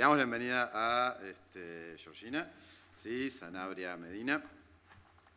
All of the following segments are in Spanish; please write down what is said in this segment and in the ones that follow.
Le damos la bienvenida a este, Georgina, ¿sí? Sanabria Medina.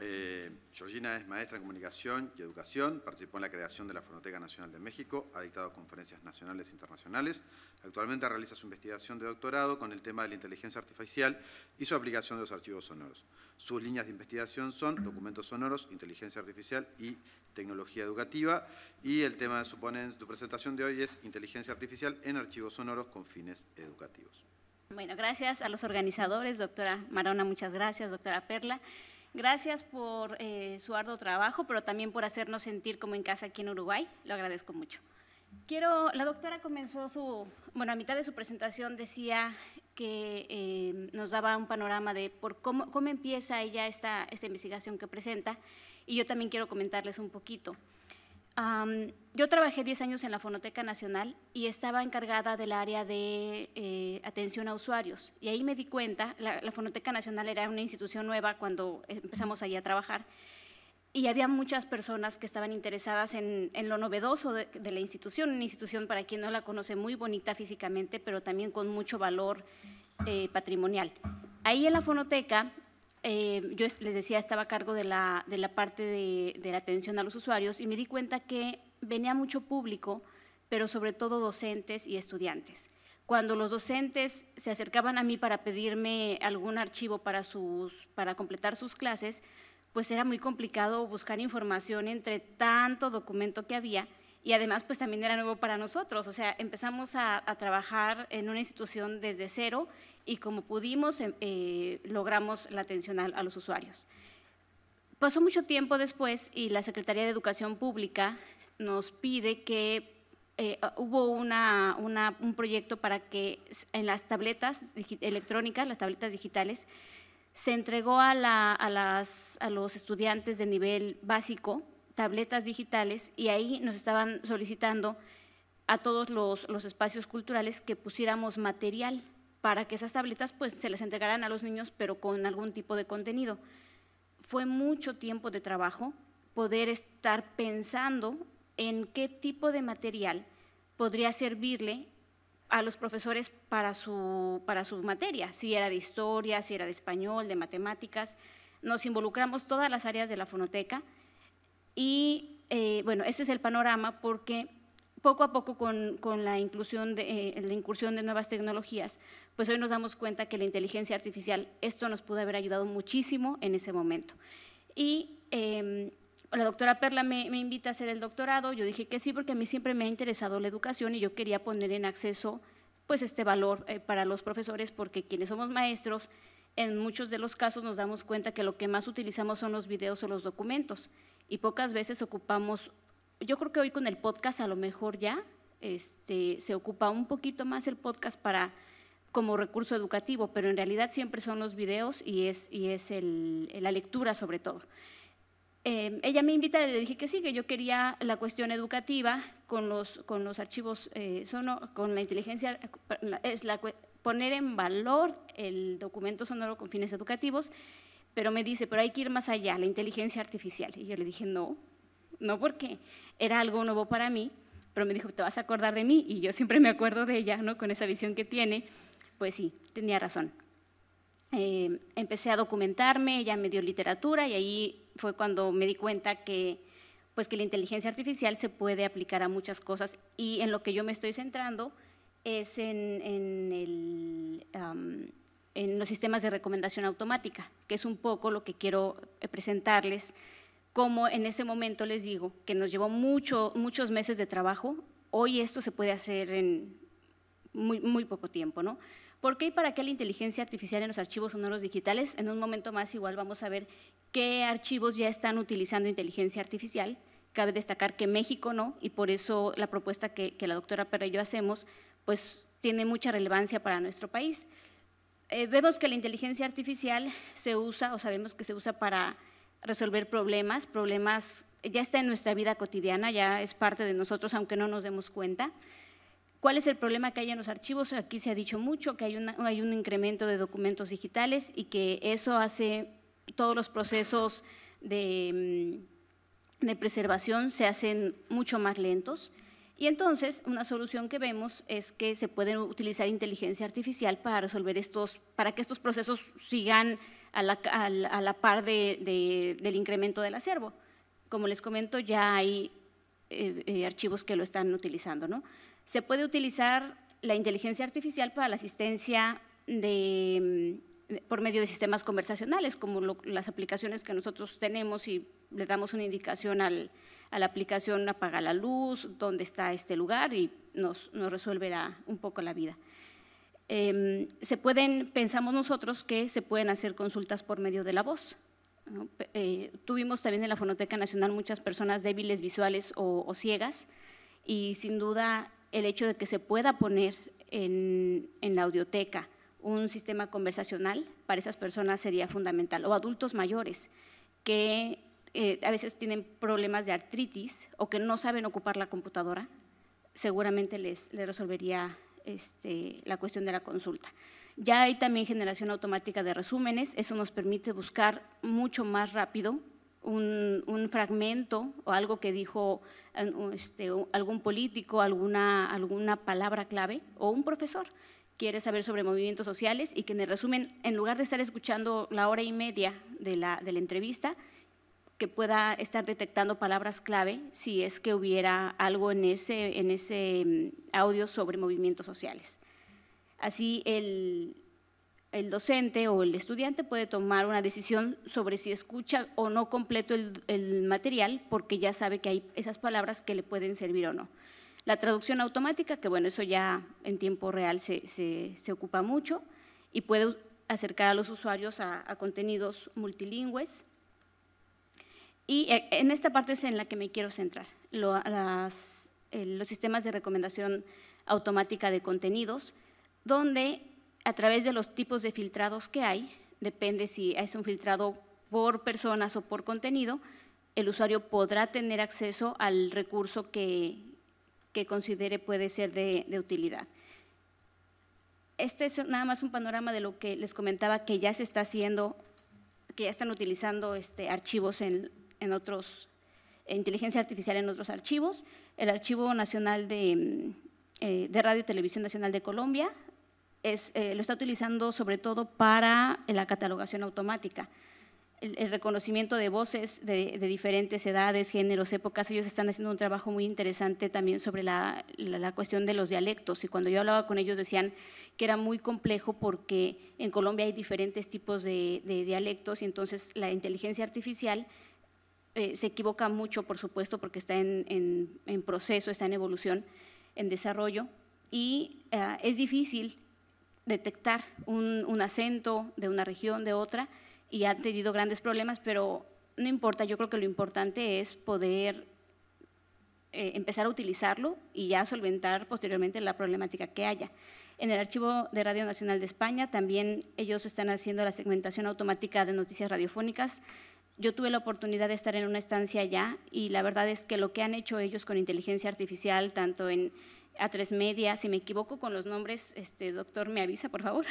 Eh, Georgina es maestra en comunicación y educación, participó en la creación de la Fonoteca Nacional de México, ha dictado conferencias nacionales e internacionales. Actualmente realiza su investigación de doctorado con el tema de la inteligencia artificial y su aplicación de los archivos sonoros. Sus líneas de investigación son documentos sonoros, inteligencia artificial y tecnología educativa. Y el tema de su, presentación de hoy es inteligencia artificial en archivos sonoros con fines educativos. Bueno, gracias a los organizadores, doctora Marona, muchas gracias, doctora Perla. Gracias por eh, su arduo trabajo, pero también por hacernos sentir como en casa aquí en Uruguay. Lo agradezco mucho. Quiero, la doctora comenzó su, bueno, a mitad de su presentación decía que eh, nos daba un panorama de por cómo, cómo empieza ella esta investigación que presenta y yo también quiero comentarles un poquito yo trabajé 10 años en la Fonoteca Nacional y estaba encargada del área de eh, atención a usuarios. Y ahí me di cuenta, la, Fonoteca Nacional era una institución nueva cuando empezamos ahí a trabajar, y había muchas personas que estaban interesadas en, lo novedoso de, la institución, una institución para quien no la conoce muy bonita físicamente, pero también con mucho valor eh, patrimonial. Ahí en la Fonoteca eh, yo les decía, estaba a cargo de la, parte de, la atención a los usuarios y me di cuenta que venía mucho público, pero sobre todo docentes y estudiantes. Cuando los docentes se acercaban a mí para pedirme algún archivo para completar sus clases, pues era muy complicado buscar información entre tanto documento que había y además pues también era nuevo para nosotros, o sea, empezamos a, trabajar en una institución desde cero y como pudimos em, eh, logramos la atención a, los usuarios. Pasó mucho tiempo después y la Secretaría de Educación Pública nos pide que eh, hubo un proyecto para que en las tabletas electrónicas, las tabletas digitales, se entregó a, a los estudiantes de nivel básico tabletas digitales y ahí nos estaban solicitando a todos los, espacios culturales que pusiéramos material para que esas tabletas pues se las entregaran a los niños pero con algún tipo de contenido. Fue mucho tiempo de trabajo poder estar pensando en qué tipo de material podría servirle a los profesores para su, para su materia, si era de historia, si era de español, de matemáticas. Nos involucramos todas las áreas de la fonoteca y eh, bueno, ese es el panorama porque poco a poco con, con la, inclusión de, eh, la incursión de nuevas tecnologías, pues hoy nos damos cuenta que la inteligencia artificial, esto nos pudo haber ayudado muchísimo en ese momento. Y em, la doctora Perla me, me, invita a hacer el doctorado, yo dije que sí porque a mí siempre me ha interesado la educación y yo quería poner en acceso pues este valor eh, para los profesores porque quienes somos maestros, en muchos de los casos nos damos cuenta que lo que más utilizamos son los videos o los documentos y pocas veces ocupamos, yo creo que hoy con el podcast a lo mejor ya este, se ocupa un poquito más el podcast para como recurso educativo, pero en realidad siempre son los videos y es, y es el, la lectura sobre todo. Em, ella me invita, le dije que sí, que yo quería la cuestión educativa con los, con los archivos, eh, con la inteligencia, es la, poner en valor el documento sonoro con fines educativos pero me dice, pero hay que ir más allá, la inteligencia artificial. Y yo le dije, no, no porque era algo nuevo para mí, pero me dijo, te vas a acordar de mí, y yo siempre me acuerdo de ella, ¿no? Con esa visión que tiene, pues sí, tenía razón. Eh, empecé a documentarme, ella me dio literatura y ahí fue cuando me di cuenta que pues que la inteligencia artificial se puede aplicar a muchas cosas y en lo que yo me estoy centrando es en, el, en los sistemas de recomendación automática, que es un poco lo que quiero eh, presentarles, como en ese momento les digo, que nos llevó mucho, muchos meses de trabajo, hoy esto se puede hacer en muy, muy poco tiempo. ¿no? ¿Por qué y para qué la inteligencia artificial en los archivos sonoros digitales? En un momento más igual vamos a ver qué archivos ya están utilizando inteligencia artificial. Cabe destacar que México no, y por eso la propuesta que, la doctora Perra y yo hacemos, pues tiene mucha relevancia para nuestro país. Eh, vemos que la inteligencia artificial se usa, o sabemos que se usa para resolver problemas, problemas ya está en nuestra vida cotidiana, ya es parte de nosotros, aunque no nos demos cuenta. ¿Cuál es el problema que hay en los archivos? Aquí se ha dicho mucho que hay, un incremento de documentos digitales y que eso hace todos los procesos de, mm, de preservación se hacen mucho más lentos. Y entonces, una solución que vemos es que se puede utilizar inteligencia artificial para resolver estos, para que estos procesos sigan a la, par de, del incremento del acervo. Como les comento, ya hay eh, eh, archivos que lo están utilizando. ¿no? Se puede utilizar la inteligencia artificial para la asistencia de, mm, por medio de sistemas conversacionales, como las aplicaciones que nosotros tenemos y le damos una indicación al, a la aplicación apaga la luz, dónde está este lugar y nos, nos resuelve un poco la vida. Em, se pueden, pensamos nosotros que se pueden hacer consultas por medio de la voz. Eh, tuvimos también en la Fonoteca Nacional muchas personas débiles visuales o, ciegas y sin duda el hecho de que se pueda poner en, en la audioteca un sistema conversacional para esas personas sería fundamental, o adultos mayores que eh, a veces tienen problemas de artritis o que no saben ocupar la computadora, seguramente les, resolvería este, la cuestión de la consulta. Ya hay también generación automática de resúmenes, eso nos permite buscar mucho más rápido un, fragmento o algo que dijo eh, este, algún político, alguna, alguna palabra clave o un profesor quiere saber sobre movimientos sociales y que en el resumen, en lugar de estar escuchando la hora y media de la entrevista, que pueda estar detectando palabras clave si es que hubiera algo en ese, en ese mm, audio sobre movimientos sociales. Así el, docente o el estudiante puede tomar una decisión sobre si escucha o no completo el, material porque ya sabe que hay esas palabras que le pueden servir o no. La traducción automática, que bueno, eso ya en tiempo real se, ocupa mucho y puede acercar a los usuarios a, a contenidos multilingües y eh, en esta parte es en la que me quiero centrar, eh, los sistemas de recomendación automática de contenidos, donde a través de los tipos de filtrados que hay, depende si es un filtrado por personas o por contenido, el usuario podrá tener acceso al recurso que, considere puede ser de, utilidad. Este es nada más un panorama de lo que les comentaba que ya se está haciendo, que ya están utilizando este, archivos en, en otros, inteligencia artificial en otros archivos, el Archivo Nacional de, mm, eh, de Radio y Televisión Nacional de Colombia, es, eh, lo está utilizando sobre todo para la catalogación automática. El, reconocimiento de voces de, diferentes edades, géneros, épocas, ellos están haciendo un trabajo muy interesante también sobre la, la, cuestión de los dialectos. Y cuando yo hablaba con ellos decían que era muy complejo porque en Colombia hay diferentes tipos de, de dialectos y entonces la inteligencia artificial eh, se equivoca mucho, por supuesto, porque está en, proceso, está en evolución, en desarrollo, y eh, es difícil detectar un, acento de una región, de otra, y ha tenido grandes problemas, pero no importa, yo creo que lo importante es poder eh, empezar a utilizarlo y ya solventar posteriormente la problemática que haya. En el archivo de Radio Nacional de España también ellos están haciendo la segmentación automática de noticias radiofónicas yo tuve la oportunidad de estar en una estancia allá y la verdad es que lo que han hecho ellos con inteligencia artificial, tanto en A3 Media, si me equivoco con los nombres, este doctor me avisa, por favor.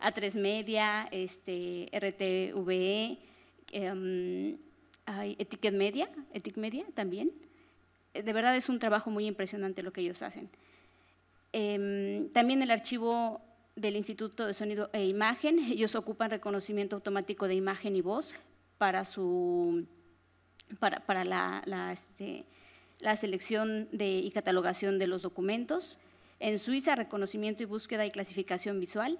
A3 Media, RTVE, este, e, em, Etiquette Media, Etic Media también. Eh, de verdad es un trabajo muy impresionante lo que ellos hacen. Em, también el archivo del Instituto de Sonido e Imagen, ellos ocupan reconocimiento automático de imagen y voz, para su para, para la, este, la, selección de, y catalogación de los documentos. En Suiza, reconocimiento y búsqueda y clasificación visual.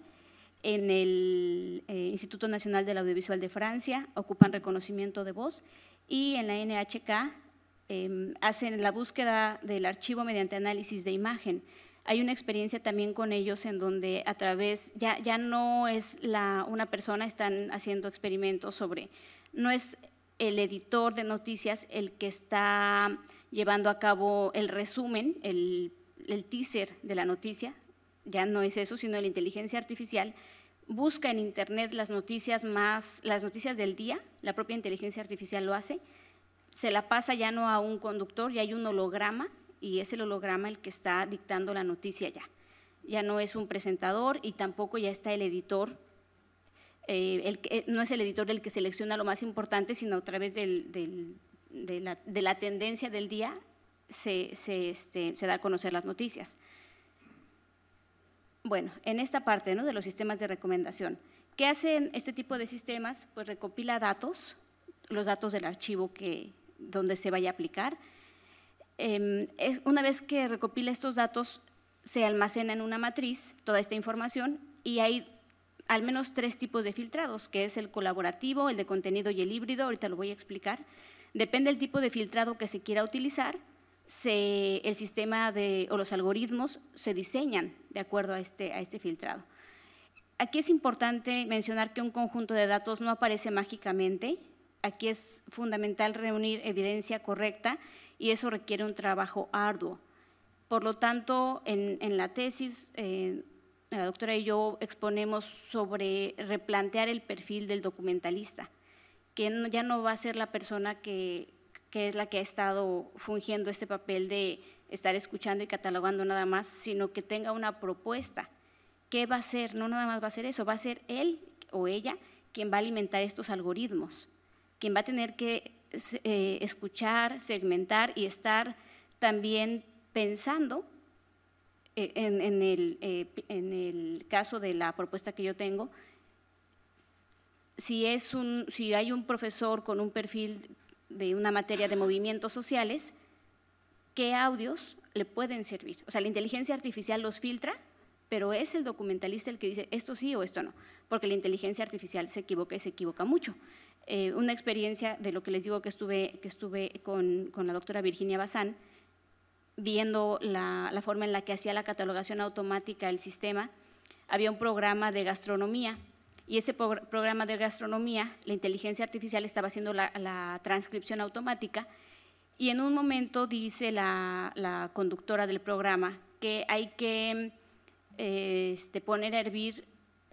En el eh, Instituto Nacional del Audiovisual de Francia ocupan reconocimiento de voz. Y en la NHK em, hacen la búsqueda del archivo mediante análisis de imagen. Hay una experiencia también con ellos en donde a través, ya, ya no es la, una persona, están haciendo experimentos sobre no es el editor de noticias el que está llevando a cabo el resumen, el, teaser de la noticia, ya no es eso, sino la inteligencia artificial busca en internet las noticias más las noticias del día, la propia inteligencia artificial lo hace, se la pasa ya no a un conductor, ya hay un holograma y es el holograma el que está dictando la noticia ya. Ya no es un presentador y tampoco ya está el editor eh, no es el editor el que selecciona lo más importante, sino a través de, la, tendencia del día este, se, da a conocer las noticias. Bueno, en esta parte ¿no? de los sistemas de recomendación, ¿qué hacen este tipo de sistemas? Pues recopila datos, los datos del archivo que, donde se vaya a aplicar. Em, una vez que recopila estos datos, se almacena en una matriz toda esta información y hay al menos tres tipos de filtrados, que es el colaborativo, el de contenido y el híbrido, ahorita lo voy a explicar. Depende del tipo de filtrado que se quiera utilizar, el sistema o los algoritmos se diseñan de acuerdo este, a este, filtrado. Aquí es importante mencionar que un conjunto de datos no aparece mágicamente. Aquí es fundamental reunir evidencia correcta y eso requiere un trabajo arduo. Por lo tanto, en, la tesis eh, la doctora y yo exponemos sobre replantear el perfil del documentalista, que ya no va a ser la persona que, es la que ha estado fungiendo este papel de estar escuchando y catalogando nada más, sino que tenga una propuesta. ¿Qué va a ser? No nada más va a ser eso, va a ser él o ella quien va a alimentar estos algoritmos, quien va a tener que eh, escuchar, segmentar y estar también pensando eh, eh, en, el, caso de la propuesta que yo tengo, si, es un, si hay un profesor con un perfil de una materia de movimientos sociales, ¿qué audios le pueden servir? O sea, la inteligencia artificial los filtra, pero es el documentalista el que dice esto sí o esto no, porque la inteligencia artificial se equivoca y se equivoca mucho. Eh, una experiencia de lo que les digo que estuve, que estuve con, con la doctora Virginia Bazán, viendo la, forma en la que hacía la catalogación automática el sistema, había un programa de gastronomía y ese programa de gastronomía, la inteligencia artificial estaba haciendo la, transcripción automática y en un momento dice la, conductora del programa que hay que eh, este, poner a hervir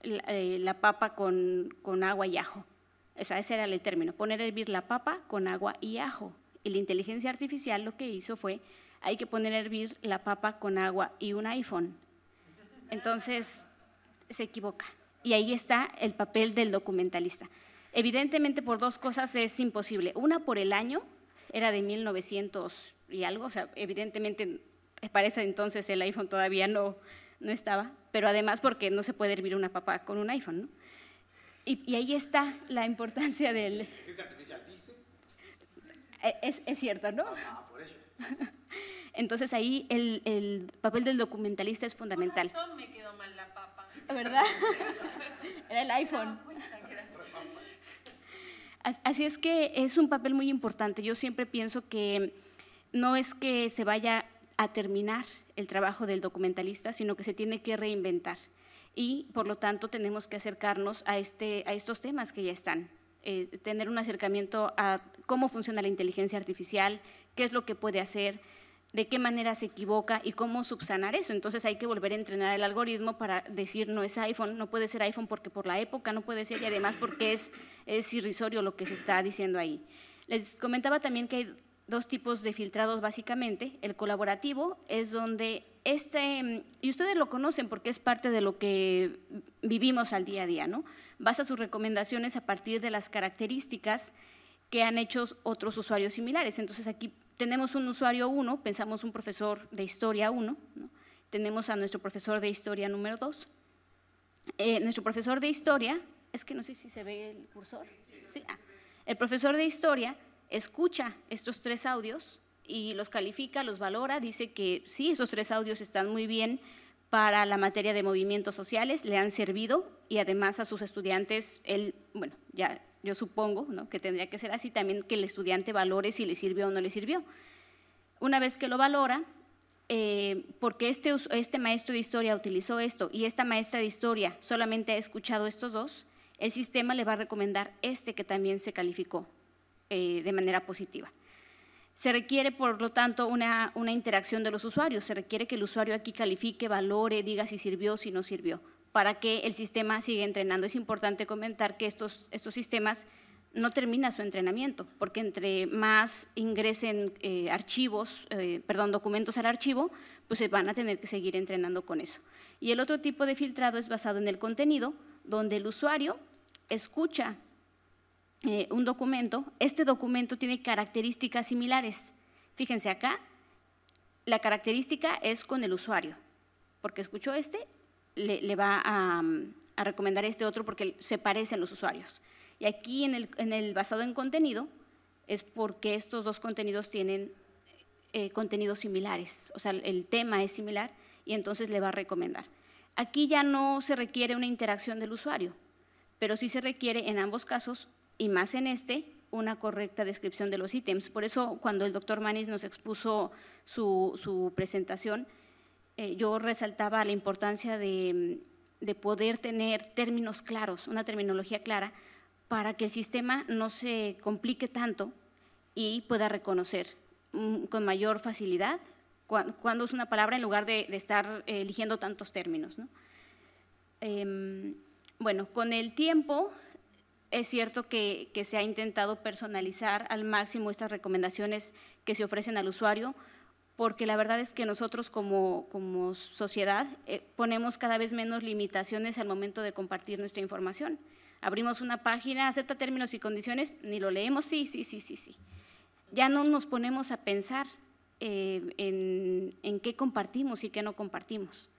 la, eh, papa con, agua y ajo. ese era el término, poner a hervir la papa con agua y ajo. Y la inteligencia artificial lo que hizo fue hay que poner a hervir la papa con agua y un iPhone. Entonces, se equivoca. Y ahí está el papel del documentalista. Evidentemente, por dos cosas es imposible. Una, por el año, era de 1900 y algo, o sea, evidentemente para entonces el iPhone todavía no, no estaba, pero además porque no se puede hervir una papa con un iPhone, Y, ahí está la importancia del... ¿Es e, Es, es cierto, ¿no? Ah, por eso. Entonces ahí el, el papel del documentalista es fundamental. Por razón me quedó mal la papa. ¿Verdad? Era el iPhone. Ah, así es que es un papel muy importante. Yo siempre pienso que no es que se vaya a terminar el trabajo del documentalista, sino que se tiene que reinventar. Y por lo tanto tenemos que acercarnos a, este, a estos temas que ya están. Eh, tener un acercamiento a cómo funciona la inteligencia artificial, qué es lo que puede hacer, de qué manera se equivoca y cómo subsanar eso. Entonces hay que volver a entrenar el algoritmo para decir no es iPhone, no puede ser iPhone porque por la época no puede ser y además porque es, es irrisorio lo que se está diciendo ahí. Les comentaba también que hay dos tipos de filtrados básicamente. El colaborativo es donde este, y ustedes lo conocen porque es parte de lo que vivimos al día a día, ¿no? Basa sus recomendaciones a partir de las características que han hecho otros usuarios similares. Entonces aquí tenemos un usuario 1, pensamos un profesor de historia 1, tenemos a nuestro profesor de historia número 2. Eh, nuestro profesor de historia, es que no sé si se ve el cursor. Sí. Ah. el profesor de historia escucha estos tres audios y los califica, los valora, dice que sí, esos tres audios están muy bien para la materia de movimientos sociales, le han servido y además a sus estudiantes, él, bueno, ya yo supongo que tendría que ser así también, que el estudiante valore si le sirvió o no le sirvió. Una vez que lo valora, eh, porque este, este maestro de historia utilizó esto y esta maestra de historia solamente ha escuchado estos dos, el sistema le va a recomendar este que también se calificó eh, de manera positiva. Se requiere, por lo tanto, una, interacción de los usuarios. Se requiere que el usuario aquí califique, valore, diga si sirvió, o si no sirvió, para que el sistema siga entrenando. Es importante comentar que estos, estos sistemas no terminan su entrenamiento, porque entre más ingresen eh, archivos, eh, perdón, documentos al archivo, pues se van a tener que seguir entrenando con eso. Y el otro tipo de filtrado es basado en el contenido, donde el usuario escucha eh, un documento, este documento tiene características similares. Fíjense acá, la característica es con el usuario, porque escuchó este, le, va mm, a, recomendar este otro porque se parecen los usuarios. Y aquí en el, en el basado en contenido es porque estos dos contenidos tienen eh, contenidos similares, o sea, el tema es similar y entonces le va a recomendar. Aquí ya no se requiere una interacción del usuario, pero sí se requiere en ambos casos y más en este, una correcta descripción de los ítems. Por eso, cuando el doctor Manis nos expuso su, presentación, eh, yo resaltaba la importancia de, poder tener términos claros, una terminología clara, para que el sistema no se complique tanto y pueda reconocer mm, con mayor facilidad cuando, es una palabra en lugar de, estar eh, eligiendo tantos términos. Em, bueno, con el tiempo es cierto que, se ha intentado personalizar al máximo estas recomendaciones que se ofrecen al usuario, porque la verdad es que nosotros como, sociedad eh, ponemos cada vez menos limitaciones al momento de compartir nuestra información. Abrimos una página, acepta términos y condiciones, ni lo leemos, sí, sí, sí, sí, sí. Ya no nos ponemos a pensar eh, en qué compartimos y qué no compartimos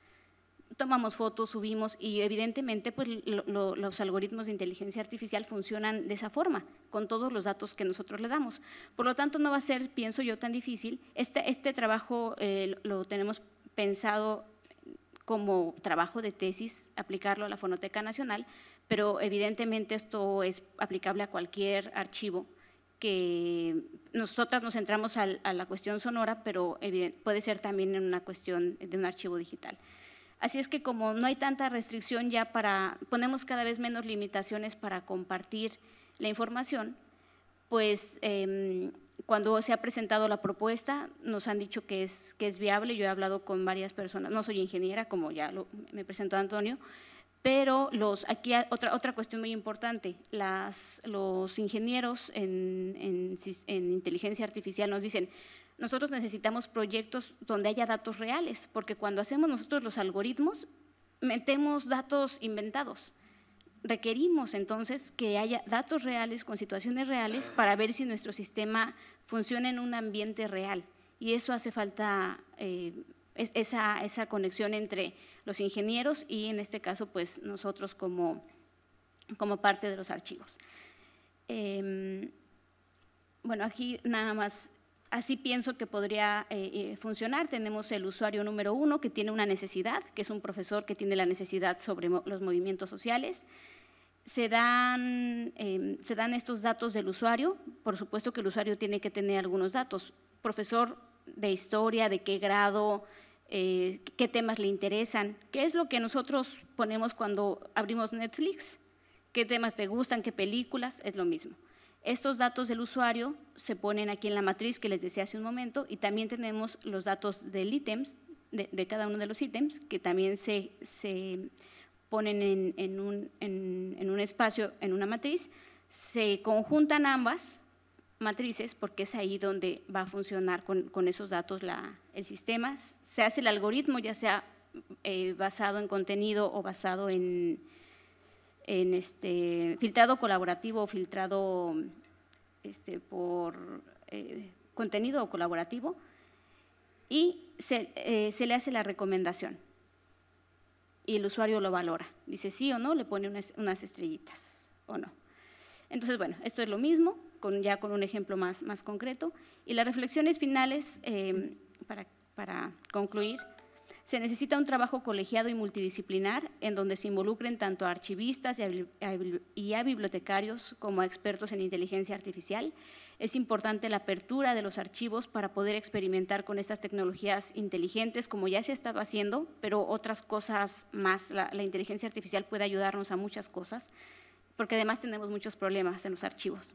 tomamos fotos, subimos y evidentemente pues, los algoritmos de inteligencia artificial funcionan de esa forma, con todos los datos que nosotros le damos. Por lo tanto, no va a ser, pienso yo, tan difícil. Este, este trabajo eh, lo tenemos pensado como trabajo de tesis, aplicarlo a la Fonoteca Nacional, pero evidentemente esto es aplicable a cualquier archivo que nosotras nos centramos a la cuestión sonora, pero puede ser también en una cuestión de un archivo digital. Así es que como no hay tanta restricción ya para, ponemos cada vez menos limitaciones para compartir la información, pues em, cuando se ha presentado la propuesta nos han dicho que es, que es viable, yo he hablado con varias personas, no soy ingeniera como ya me presentó Antonio, pero los, aquí otra, otra cuestión muy importante, las, los ingenieros en inteligencia artificial nos dicen, nosotros necesitamos proyectos donde haya datos reales, porque cuando hacemos nosotros los algoritmos, metemos datos inventados. Requerimos entonces que haya datos reales con situaciones reales para ver si nuestro sistema funciona en un ambiente real. Y eso hace falta eh, esa, conexión entre los ingenieros y en este caso pues nosotros como, como parte de los archivos. Em, bueno, aquí nada más Así pienso que podría eh, eh, funcionar. Tenemos el usuario número uno que tiene una necesidad, que es un profesor que tiene la necesidad sobre los movimientos sociales. Se dan, em, se dan estos datos del usuario. Por supuesto que el usuario tiene que tener algunos datos. Profesor de historia, de qué grado, eh, qué temas le interesan, qué es lo que nosotros ponemos cuando abrimos Netflix, qué temas te gustan, qué películas, es lo mismo. Estos datos del usuario se ponen aquí en la matriz que les decía hace un momento y también tenemos los datos del ítems, de, cada uno de los ítems, que también se, se ponen en, un, espacio, en una matriz. Se conjuntan ambas matrices porque es ahí donde va a funcionar con, esos datos la, el sistema. Se hace el algoritmo, ya sea eh, basado en contenido o basado en, en este filtrado colaborativo o filtrado este, por eh, contenido colaborativo y se, eh, se, le hace la recomendación y el usuario lo valora. Dice sí o no, le pone unas, estrellitas o no. Entonces, bueno, esto es lo mismo, con, ya con un ejemplo más, más concreto. Y las reflexiones finales, eh, para, para concluir, se necesita un trabajo colegiado y multidisciplinar en donde se involucren tanto a archivistas y a bibliotecarios como a expertos en inteligencia artificial. Es importante la apertura de los archivos para poder experimentar con estas tecnologías inteligentes, como ya se ha estado haciendo, pero otras cosas más. La, la inteligencia artificial puede ayudarnos a muchas cosas, porque además tenemos muchos problemas en los archivos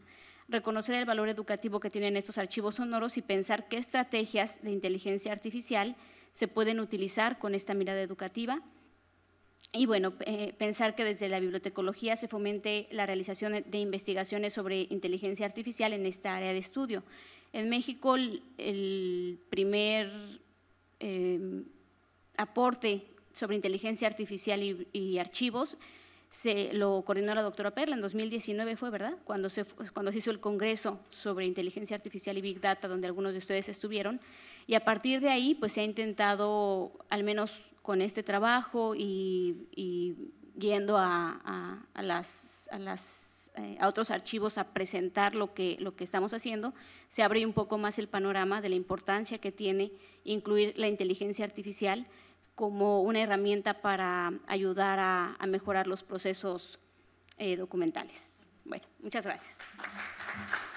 reconocer el valor educativo que tienen estos archivos sonoros y pensar qué estrategias de inteligencia artificial se pueden utilizar con esta mirada educativa. Y bueno, eh, pensar que desde la bibliotecología se fomente la realización de investigaciones sobre inteligencia artificial en esta área de estudio. En México, el, primer eh, aporte sobre inteligencia artificial y archivos se lo coordinó la doctora Perla en 2019 fue, ¿verdad? Cuando se, hizo el Congreso sobre Inteligencia Artificial y Big Data, donde algunos de ustedes estuvieron, y a partir de ahí pues se ha intentado, al menos con este trabajo y, y yendo a, a, eh, otros archivos a presentar lo que, lo que estamos haciendo, se abre un poco más el panorama de la importancia que tiene incluir la inteligencia artificial como una herramienta para ayudar a, mejorar los procesos eh, documentales. Bueno, muchas gracias.